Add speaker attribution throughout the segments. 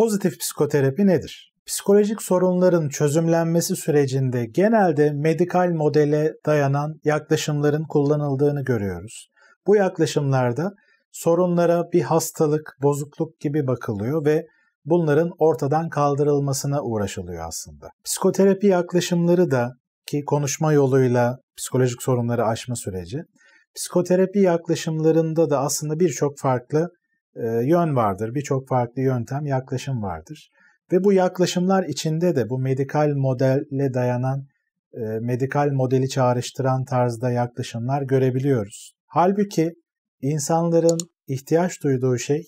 Speaker 1: Pozitif psikoterapi nedir? Psikolojik sorunların çözümlenmesi sürecinde genelde medikal modele dayanan yaklaşımların kullanıldığını görüyoruz. Bu yaklaşımlarda sorunlara bir hastalık, bozukluk gibi bakılıyor ve bunların ortadan kaldırılmasına uğraşılıyor aslında. Psikoterapi yaklaşımları da ki konuşma yoluyla psikolojik sorunları aşma süreci, psikoterapi yaklaşımlarında da aslında birçok farklı ee, yön vardır. Birçok farklı yöntem, yaklaşım vardır. Ve bu yaklaşımlar içinde de bu medikal modelle dayanan, e, medikal modeli çağrıştıran tarzda yaklaşımlar görebiliyoruz. Halbuki insanların ihtiyaç duyduğu şey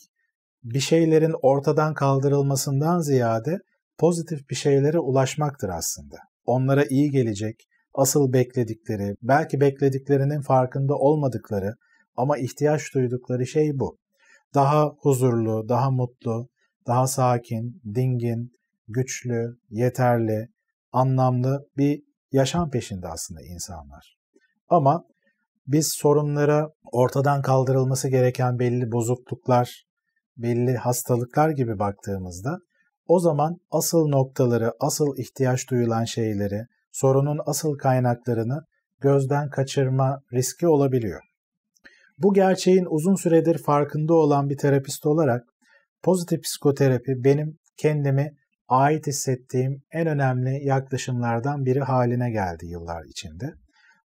Speaker 1: bir şeylerin ortadan kaldırılmasından ziyade pozitif bir şeylere ulaşmaktır aslında. Onlara iyi gelecek, asıl bekledikleri, belki beklediklerinin farkında olmadıkları ama ihtiyaç duydukları şey bu daha huzurlu, daha mutlu, daha sakin, dingin, güçlü, yeterli, anlamlı bir yaşam peşinde aslında insanlar. Ama biz sorunlara ortadan kaldırılması gereken belli bozukluklar, belli hastalıklar gibi baktığımızda o zaman asıl noktaları, asıl ihtiyaç duyulan şeyleri, sorunun asıl kaynaklarını gözden kaçırma riski olabiliyor. Bu gerçeğin uzun süredir farkında olan bir terapist olarak pozitif psikoterapi benim kendimi ait hissettiğim en önemli yaklaşımlardan biri haline geldi yıllar içinde.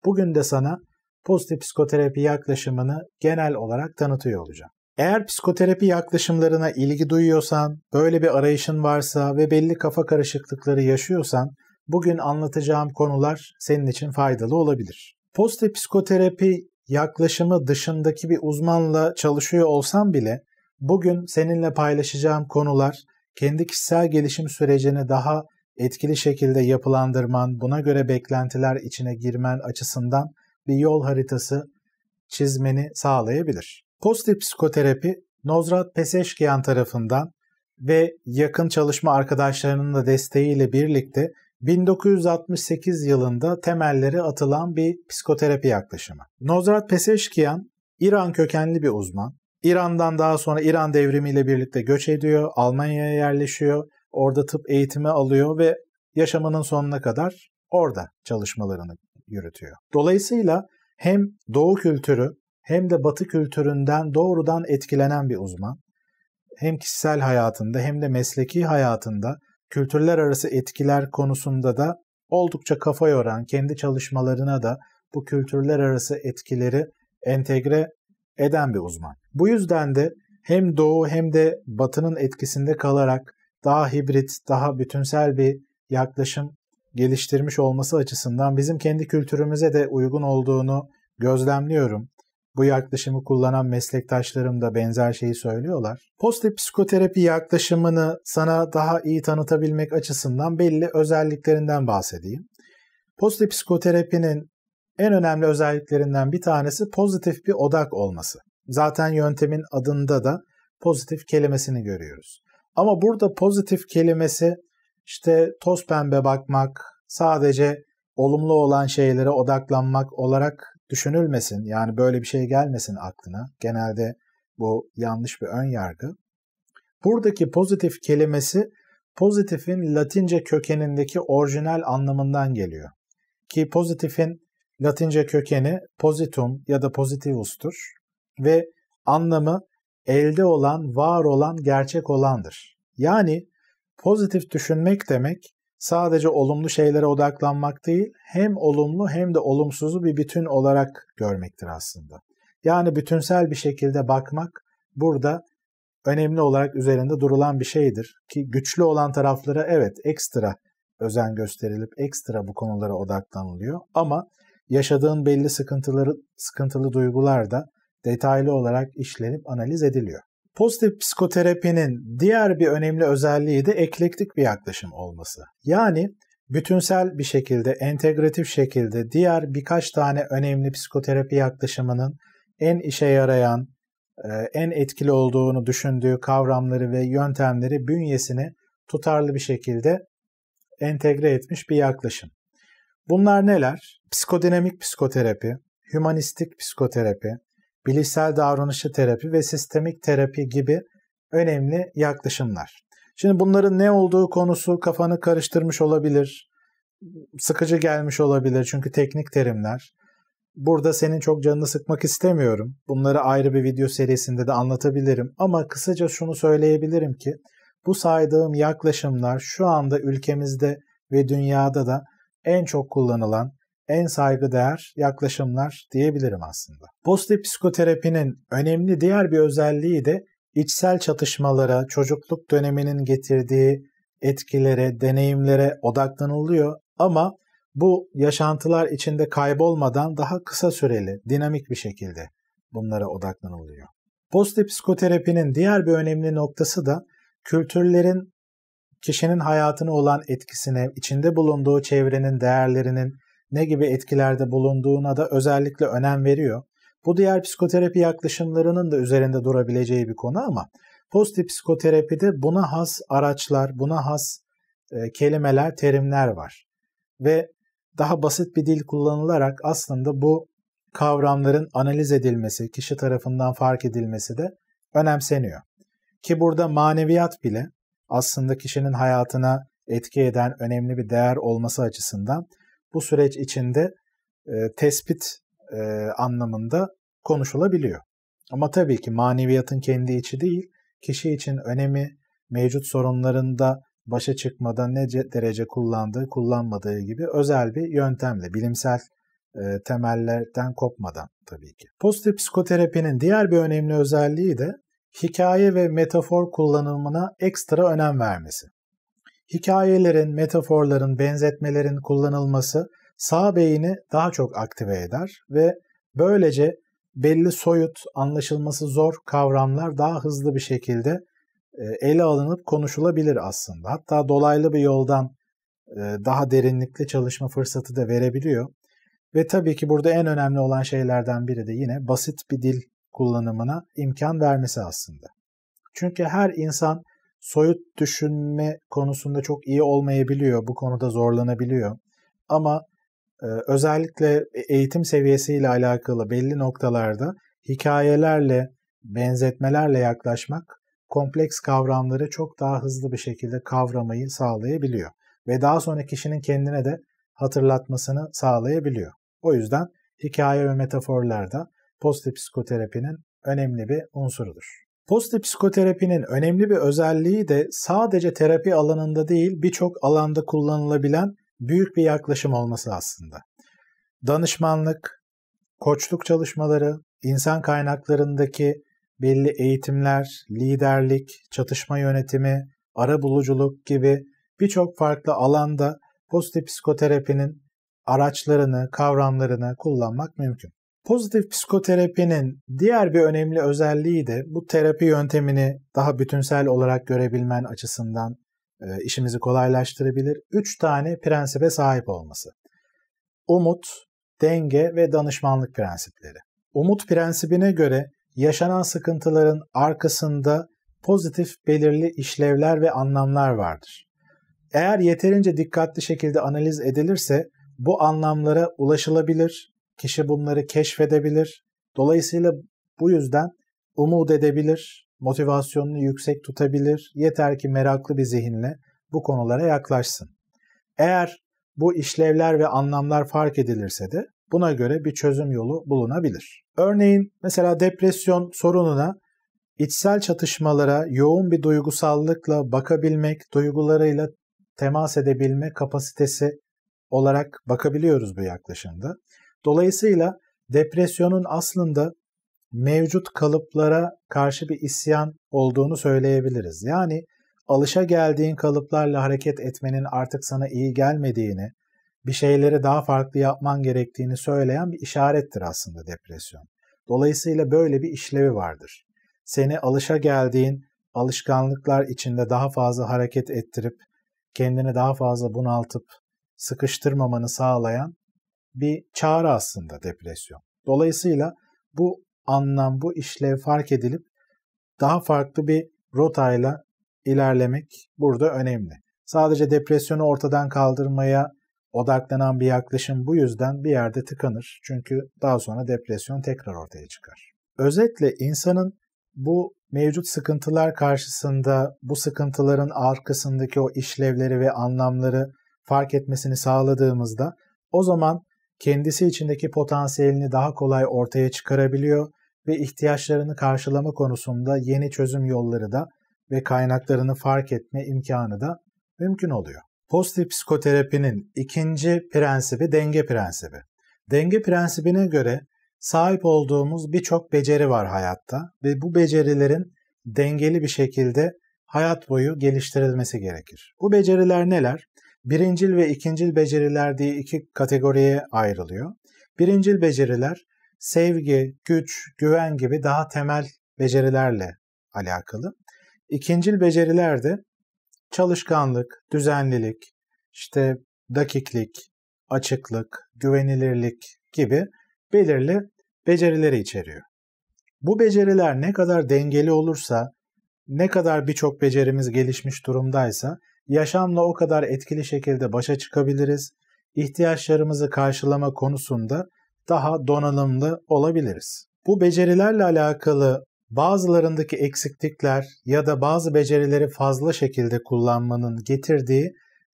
Speaker 1: Bugün de sana pozitif psikoterapi yaklaşımını genel olarak tanıtıyor olacağım. Eğer psikoterapi yaklaşımlarına ilgi duyuyorsan, böyle bir arayışın varsa ve belli kafa karışıklıkları yaşıyorsan, bugün anlatacağım konular senin için faydalı olabilir. Pozitif psikoterapi yaklaşımı dışındaki bir uzmanla çalışıyor olsam bile bugün seninle paylaşacağım konular kendi kişisel gelişim sürecini daha etkili şekilde yapılandırman, buna göre beklentiler içine girmen açısından bir yol haritası çizmeni sağlayabilir. Pozitif psikoterapi Nozrat Peseşkiyan tarafından ve yakın çalışma arkadaşlarının da desteğiyle birlikte 1968 yılında temelleri atılan bir psikoterapi yaklaşımı. Nozrat Peseşkiyan İran kökenli bir uzman. İran'dan daha sonra İran Devrimi ile birlikte göç ediyor, Almanya'ya yerleşiyor, orada tıp eğitimi alıyor ve yaşamının sonuna kadar orada çalışmalarını yürütüyor. Dolayısıyla hem doğu kültürü hem de batı kültüründen doğrudan etkilenen bir uzman. Hem kişisel hayatında hem de mesleki hayatında kültürler arası etkiler konusunda da oldukça kafa yoran, kendi çalışmalarına da bu kültürler arası etkileri entegre eden bir uzman. Bu yüzden de hem doğu hem de batının etkisinde kalarak daha hibrit, daha bütünsel bir yaklaşım geliştirmiş olması açısından bizim kendi kültürümüze de uygun olduğunu gözlemliyorum. Bu yaklaşımı kullanan meslektaşlarım da benzer şeyi söylüyorlar. Pozitif psikoterapi yaklaşımını sana daha iyi tanıtabilmek açısından belli özelliklerinden bahsedeyim. Pozitif psikoterapinin en önemli özelliklerinden bir tanesi pozitif bir odak olması. Zaten yöntemin adında da pozitif kelimesini görüyoruz. Ama burada pozitif kelimesi işte toz pembe bakmak, sadece olumlu olan şeylere odaklanmak olarak düşünülmesin yani böyle bir şey gelmesin aklına. Genelde bu yanlış bir ön yargı. Buradaki pozitif kelimesi pozitifin Latince kökenindeki orijinal anlamından geliyor. Ki pozitifin Latince kökeni positum ya da positivus'tur ve anlamı elde olan, var olan, gerçek olandır. Yani pozitif düşünmek demek sadece olumlu şeylere odaklanmak değil, hem olumlu hem de olumsuzu bir bütün olarak görmektir aslında. Yani bütünsel bir şekilde bakmak burada önemli olarak üzerinde durulan bir şeydir. Ki güçlü olan taraflara evet ekstra özen gösterilip ekstra bu konulara odaklanılıyor ama yaşadığın belli sıkıntıları, sıkıntılı duygular da detaylı olarak işlenip analiz ediliyor. Pozitif psikoterapinin diğer bir önemli özelliği de eklektik bir yaklaşım olması. Yani bütünsel bir şekilde, entegratif şekilde diğer birkaç tane önemli psikoterapi yaklaşımının en işe yarayan, e, en etkili olduğunu düşündüğü kavramları ve yöntemleri bünyesine tutarlı bir şekilde entegre etmiş bir yaklaşım. Bunlar neler? Psikodinamik psikoterapi, hümanistik psikoterapi, bilişsel davranışçı terapi ve sistemik terapi gibi önemli yaklaşımlar. Şimdi bunların ne olduğu konusu kafanı karıştırmış olabilir, sıkıcı gelmiş olabilir çünkü teknik terimler. Burada senin çok canını sıkmak istemiyorum. Bunları ayrı bir video serisinde de anlatabilirim ama kısaca şunu söyleyebilirim ki bu saydığım yaklaşımlar şu anda ülkemizde ve dünyada da en çok kullanılan en saygıdeğer yaklaşımlar diyebilirim aslında. Pozitif psikoterapinin önemli diğer bir özelliği de içsel çatışmalara, çocukluk döneminin getirdiği etkilere, deneyimlere odaklanılıyor ama bu yaşantılar içinde kaybolmadan daha kısa süreli, dinamik bir şekilde bunlara odaklanılıyor. Pozitif psikoterapinin diğer bir önemli noktası da kültürlerin kişinin hayatına olan etkisine, içinde bulunduğu çevrenin değerlerinin ne gibi etkilerde bulunduğuna da özellikle önem veriyor. Bu diğer psikoterapi yaklaşımlarının da üzerinde durabileceği bir konu ama pozitif psikoterapide buna has araçlar, buna has e, kelimeler, terimler var. Ve daha basit bir dil kullanılarak aslında bu kavramların analiz edilmesi, kişi tarafından fark edilmesi de önemseniyor. Ki burada maneviyat bile aslında kişinin hayatına etki eden önemli bir değer olması açısından bu süreç içinde e, tespit e, anlamında konuşulabiliyor. Ama tabii ki maneviyatın kendi içi değil, kişi için önemi mevcut sorunlarında başa çıkmadan ne derece kullandığı, kullanmadığı gibi özel bir yöntemle, bilimsel e, temellerden kopmadan tabii ki. Pozitif psikoterapinin diğer bir önemli özelliği de hikaye ve metafor kullanımına ekstra önem vermesi. Hikayelerin, metaforların, benzetmelerin kullanılması sağ beyni daha çok aktive eder ve böylece belli soyut, anlaşılması zor kavramlar daha hızlı bir şekilde e, ele alınıp konuşulabilir aslında. Hatta dolaylı bir yoldan e, daha derinlikli çalışma fırsatı da verebiliyor. Ve tabii ki burada en önemli olan şeylerden biri de yine basit bir dil kullanımına imkan vermesi aslında. Çünkü her insan soyut düşünme konusunda çok iyi olmayabiliyor. Bu konuda zorlanabiliyor. Ama e, özellikle e, eğitim seviyesiyle alakalı belli noktalarda hikayelerle, benzetmelerle yaklaşmak kompleks kavramları çok daha hızlı bir şekilde kavramayı sağlayabiliyor ve daha sonra kişinin kendine de hatırlatmasını sağlayabiliyor. O yüzden hikaye ve metaforlar da pozitif psikoterapinin önemli bir unsurudur. Pozitif psikoterapinin önemli bir özelliği de sadece terapi alanında değil birçok alanda kullanılabilen büyük bir yaklaşım olması aslında. Danışmanlık, koçluk çalışmaları, insan kaynaklarındaki belli eğitimler, liderlik, çatışma yönetimi, ara buluculuk gibi birçok farklı alanda pozitif psikoterapinin araçlarını, kavramlarını kullanmak mümkün. Pozitif psikoterapinin diğer bir önemli özelliği de bu terapi yöntemini daha bütünsel olarak görebilmen açısından e, işimizi kolaylaştırabilir. Üç tane prensibe sahip olması. Umut, denge ve danışmanlık prensipleri. Umut prensibine göre yaşanan sıkıntıların arkasında pozitif belirli işlevler ve anlamlar vardır. Eğer yeterince dikkatli şekilde analiz edilirse bu anlamlara ulaşılabilir Kişi bunları keşfedebilir. Dolayısıyla bu yüzden umut edebilir, motivasyonunu yüksek tutabilir, yeter ki meraklı bir zihinle bu konulara yaklaşsın. Eğer bu işlevler ve anlamlar fark edilirse de buna göre bir çözüm yolu bulunabilir. Örneğin mesela depresyon sorununa içsel çatışmalara yoğun bir duygusallıkla bakabilmek, duygularıyla temas edebilme kapasitesi olarak bakabiliyoruz bu yaklaşımda. Dolayısıyla depresyonun aslında mevcut kalıplara karşı bir isyan olduğunu söyleyebiliriz. Yani alışa geldiğin kalıplarla hareket etmenin artık sana iyi gelmediğini, bir şeyleri daha farklı yapman gerektiğini söyleyen bir işarettir aslında depresyon. Dolayısıyla böyle bir işlevi vardır. Seni alışa geldiğin alışkanlıklar içinde daha fazla hareket ettirip, kendini daha fazla bunaltıp, sıkıştırmamanı sağlayan bir çağrı aslında depresyon. Dolayısıyla bu anlam, bu işlev fark edilip daha farklı bir rotayla ilerlemek burada önemli. Sadece depresyonu ortadan kaldırmaya odaklanan bir yaklaşım bu yüzden bir yerde tıkanır. Çünkü daha sonra depresyon tekrar ortaya çıkar. Özetle insanın bu mevcut sıkıntılar karşısında bu sıkıntıların arkasındaki o işlevleri ve anlamları fark etmesini sağladığımızda o zaman kendisi içindeki potansiyelini daha kolay ortaya çıkarabiliyor ve ihtiyaçlarını karşılama konusunda yeni çözüm yolları da ve kaynaklarını fark etme imkanı da mümkün oluyor. Pozitif psikoterapinin ikinci prensibi denge prensibi. Denge prensibine göre sahip olduğumuz birçok beceri var hayatta ve bu becerilerin dengeli bir şekilde hayat boyu geliştirilmesi gerekir. Bu beceriler neler? birincil ve ikincil beceriler diye iki kategoriye ayrılıyor. Birincil beceriler sevgi, güç, güven gibi daha temel becerilerle alakalı. İkincil beceriler de çalışkanlık, düzenlilik, işte dakiklik, açıklık, güvenilirlik gibi belirli becerileri içeriyor. Bu beceriler ne kadar dengeli olursa, ne kadar birçok becerimiz gelişmiş durumdaysa yaşamla o kadar etkili şekilde başa çıkabiliriz, ihtiyaçlarımızı karşılama konusunda daha donanımlı olabiliriz. Bu becerilerle alakalı bazılarındaki eksiklikler ya da bazı becerileri fazla şekilde kullanmanın getirdiği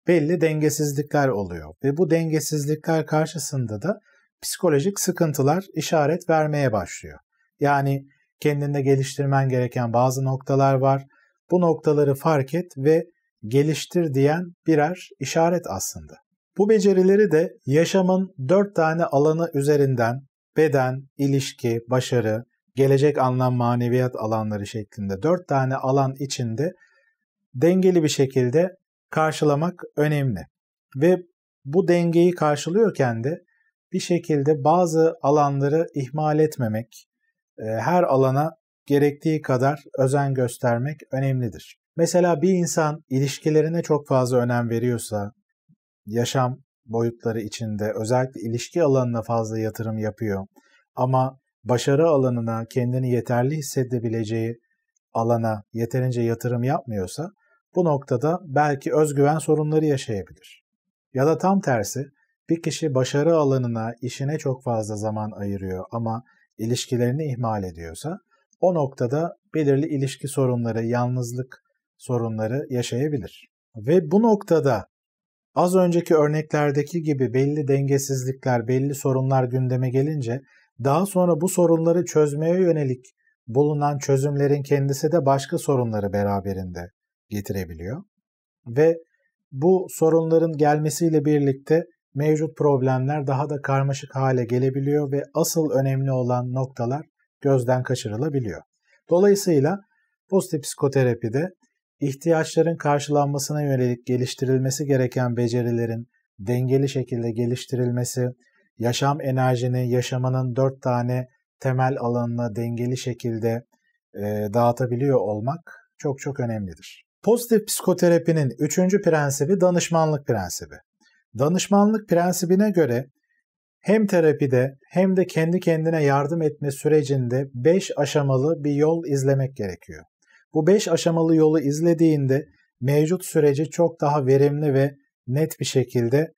Speaker 1: belli dengesizlikler oluyor ve bu dengesizlikler karşısında da psikolojik sıkıntılar işaret vermeye başlıyor. Yani kendinde geliştirmen gereken bazı noktalar var. Bu noktaları fark et ve geliştir diyen birer işaret aslında. Bu becerileri de yaşamın dört tane alanı üzerinden beden, ilişki, başarı, gelecek anlam maneviyat alanları şeklinde dört tane alan içinde dengeli bir şekilde karşılamak önemli. Ve bu dengeyi karşılıyorken de bir şekilde bazı alanları ihmal etmemek, e, her alana gerektiği kadar özen göstermek önemlidir. Mesela bir insan ilişkilerine çok fazla önem veriyorsa, yaşam boyutları içinde özellikle ilişki alanına fazla yatırım yapıyor ama başarı alanına kendini yeterli hissedebileceği alana yeterince yatırım yapmıyorsa bu noktada belki özgüven sorunları yaşayabilir. Ya da tam tersi bir kişi başarı alanına, işine çok fazla zaman ayırıyor ama ilişkilerini ihmal ediyorsa o noktada belirli ilişki sorunları, yalnızlık sorunları yaşayabilir. Ve bu noktada az önceki örneklerdeki gibi belli dengesizlikler, belli sorunlar gündeme gelince daha sonra bu sorunları çözmeye yönelik bulunan çözümlerin kendisi de başka sorunları beraberinde getirebiliyor. Ve bu sorunların gelmesiyle birlikte mevcut problemler daha da karmaşık hale gelebiliyor ve asıl önemli olan noktalar gözden kaçırılabiliyor. Dolayısıyla pozitif psikoterapide ihtiyaçların karşılanmasına yönelik geliştirilmesi gereken becerilerin dengeli şekilde geliştirilmesi, yaşam enerjini yaşamanın dört tane temel alanına dengeli şekilde e, dağıtabiliyor olmak çok çok önemlidir. Pozitif psikoterapinin üçüncü prensibi danışmanlık prensibi. Danışmanlık prensibine göre hem terapide hem de kendi kendine yardım etme sürecinde 5 aşamalı bir yol izlemek gerekiyor. Bu beş aşamalı yolu izlediğinde mevcut süreci çok daha verimli ve net bir şekilde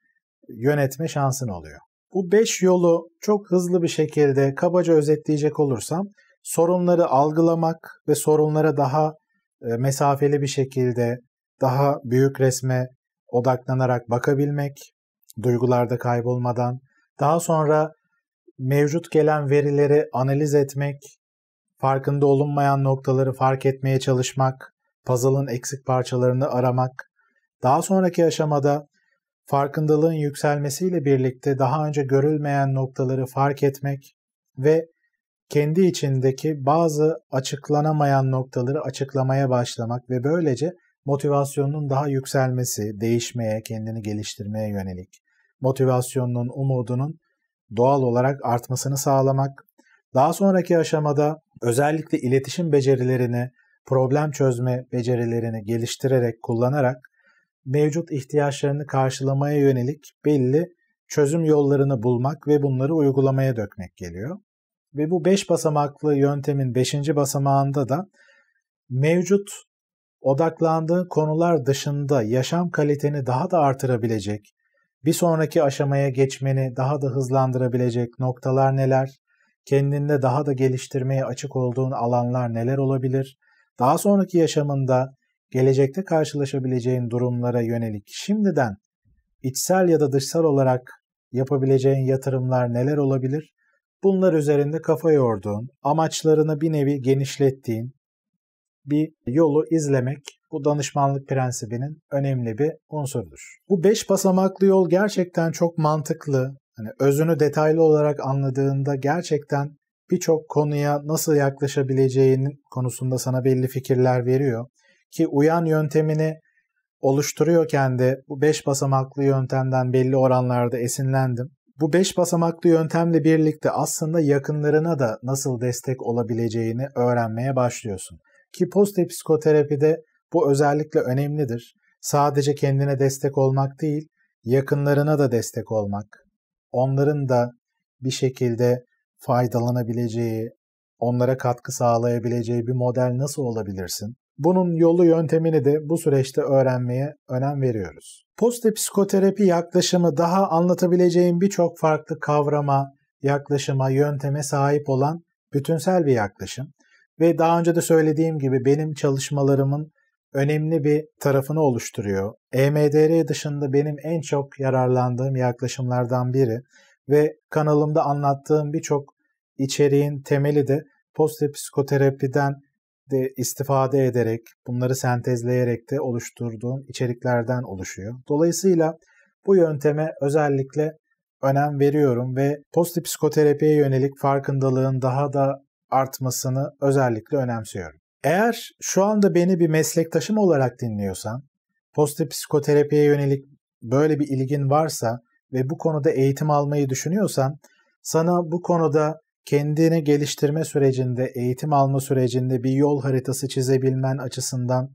Speaker 1: yönetme şansın oluyor. Bu beş yolu çok hızlı bir şekilde kabaca özetleyecek olursam sorunları algılamak ve sorunlara daha e, mesafeli bir şekilde daha büyük resme odaklanarak bakabilmek, duygularda kaybolmadan, daha sonra mevcut gelen verileri analiz etmek, farkında olunmayan noktaları fark etmeye çalışmak, puzzle'ın eksik parçalarını aramak, daha sonraki aşamada farkındalığın yükselmesiyle birlikte daha önce görülmeyen noktaları fark etmek ve kendi içindeki bazı açıklanamayan noktaları açıklamaya başlamak ve böylece motivasyonunun daha yükselmesi, değişmeye, kendini geliştirmeye yönelik, motivasyonunun, umudunun doğal olarak artmasını sağlamak, daha sonraki aşamada özellikle iletişim becerilerini, problem çözme becerilerini geliştirerek, kullanarak mevcut ihtiyaçlarını karşılamaya yönelik belli çözüm yollarını bulmak ve bunları uygulamaya dökmek geliyor. Ve bu 5 basamaklı yöntemin 5. basamağında da mevcut odaklandığı konular dışında yaşam kaliteni daha da artırabilecek, bir sonraki aşamaya geçmeni daha da hızlandırabilecek noktalar neler? kendinde daha da geliştirmeye açık olduğun alanlar neler olabilir? Daha sonraki yaşamında gelecekte karşılaşabileceğin durumlara yönelik şimdiden içsel ya da dışsal olarak yapabileceğin yatırımlar neler olabilir? Bunlar üzerinde kafa yorduğun, amaçlarını bir nevi genişlettiğin bir yolu izlemek bu danışmanlık prensibinin önemli bir unsurudur. Bu 5 basamaklı yol gerçekten çok mantıklı, hani özünü detaylı olarak anladığında gerçekten birçok konuya nasıl yaklaşabileceğinin konusunda sana belli fikirler veriyor. Ki uyan yöntemini oluşturuyor kendi bu beş basamaklı yöntemden belli oranlarda esinlendim. Bu beş basamaklı yöntemle birlikte aslında yakınlarına da nasıl destek olabileceğini öğrenmeye başlıyorsun. Ki pozitif psikoterapide bu özellikle önemlidir. Sadece kendine destek olmak değil, yakınlarına da destek olmak, onların da bir şekilde faydalanabileceği, onlara katkı sağlayabileceği bir model nasıl olabilirsin? Bunun yolu yöntemini de bu süreçte öğrenmeye önem veriyoruz. Pozitif psikoterapi yaklaşımı daha anlatabileceğim birçok farklı kavrama, yaklaşıma, yönteme sahip olan bütünsel bir yaklaşım. Ve daha önce de söylediğim gibi benim çalışmalarımın önemli bir tarafını oluşturuyor. EMDR dışında benim en çok yararlandığım yaklaşımlardan biri ve kanalımda anlattığım birçok içeriğin temeli de post psikoterapiden de istifade ederek, bunları sentezleyerek de oluşturduğum içeriklerden oluşuyor. Dolayısıyla bu yönteme özellikle önem veriyorum ve post psikoterapiye yönelik farkındalığın daha da artmasını özellikle önemsiyorum. Eğer şu anda beni bir meslektaşım olarak dinliyorsan, posta psikoterapiye yönelik böyle bir ilgin varsa ve bu konuda eğitim almayı düşünüyorsan, sana bu konuda kendini geliştirme sürecinde, eğitim alma sürecinde bir yol haritası çizebilmen açısından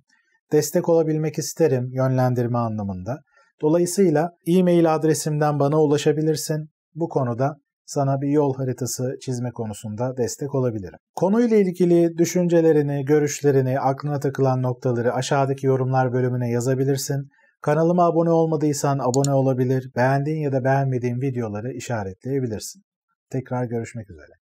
Speaker 1: destek olabilmek isterim yönlendirme anlamında. Dolayısıyla e-mail adresimden bana ulaşabilirsin. Bu konuda sana bir yol haritası çizme konusunda destek olabilirim. Konuyla ilgili düşüncelerini, görüşlerini, aklına takılan noktaları aşağıdaki yorumlar bölümüne yazabilirsin. Kanalıma abone olmadıysan abone olabilir, beğendiğin ya da beğenmediğin videoları işaretleyebilirsin. Tekrar görüşmek üzere.